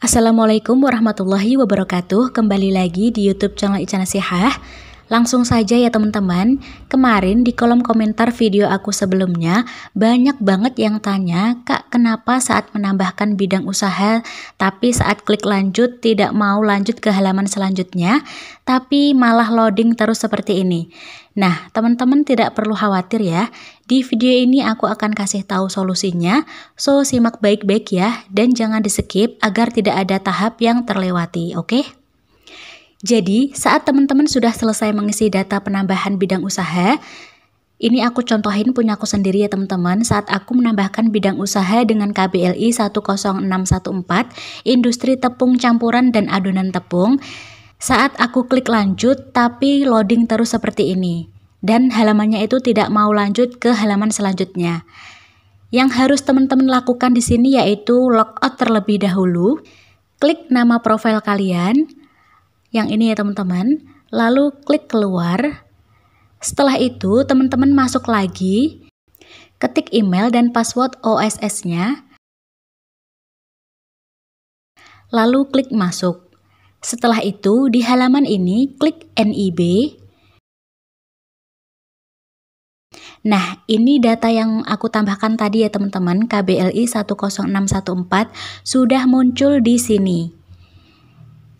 Assalamualaikum warahmatullahi wabarakatuh. Kembali lagi di YouTube channel Icana Langsung saja ya teman-teman, kemarin di kolom komentar video aku sebelumnya banyak banget yang tanya, Kak kenapa saat menambahkan bidang usaha tapi saat klik lanjut tidak mau lanjut ke halaman selanjutnya, tapi malah loading terus seperti ini. Nah, teman-teman tidak perlu khawatir ya. Di video ini aku akan kasih tahu solusinya, so simak baik-baik ya dan jangan di-skip agar tidak ada tahap yang terlewati, oke? Okay? Jadi, saat teman-teman sudah selesai mengisi data penambahan bidang usaha, ini aku contohin punya aku sendiri ya teman-teman. Saat aku menambahkan bidang usaha dengan KBLI 10614, industri tepung campuran dan adonan tepung, saat aku klik lanjut tapi loading terus seperti ini. Dan halamannya itu tidak mau lanjut ke halaman selanjutnya. Yang harus teman-teman lakukan di sini yaitu logout terlebih dahulu. Klik nama profil kalian, yang ini ya teman-teman, lalu klik keluar. Setelah itu teman-teman masuk lagi, ketik email dan password OSS-nya, lalu klik masuk. Setelah itu, di halaman ini klik NIB. Nah, ini data yang aku tambahkan tadi ya teman-teman, KBLI 10614 sudah muncul di sini.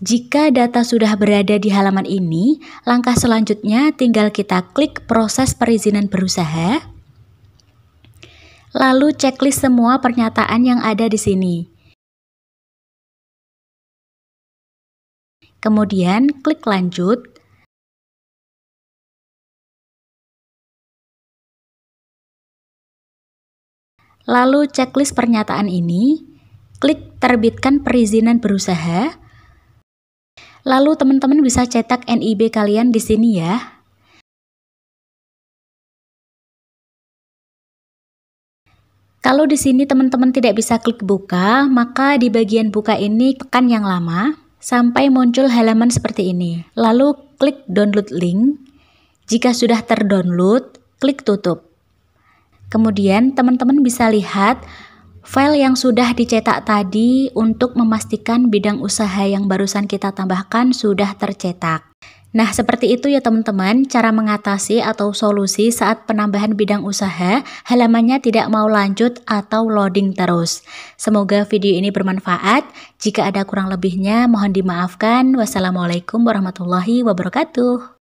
Jika data sudah berada di halaman ini, langkah selanjutnya tinggal kita klik proses perizinan berusaha, lalu ceklis semua pernyataan yang ada di sini. Kemudian klik lanjut, lalu ceklis pernyataan ini, klik terbitkan perizinan berusaha, Lalu teman-teman bisa cetak NIB kalian di sini ya. Kalau di sini teman-teman tidak bisa klik buka, maka di bagian buka ini tekan yang lama sampai muncul halaman seperti ini. Lalu klik download link. Jika sudah terdownload, klik tutup. Kemudian teman-teman bisa lihat file yang sudah dicetak tadi untuk memastikan bidang usaha yang barusan kita tambahkan sudah tercetak. Nah, seperti itu ya teman-teman, cara mengatasi atau solusi saat penambahan bidang usaha halamannya tidak mau lanjut atau loading terus. Semoga video ini bermanfaat. Jika ada kurang lebihnya, mohon dimaafkan. Wassalamualaikum warahmatullahi wabarakatuh.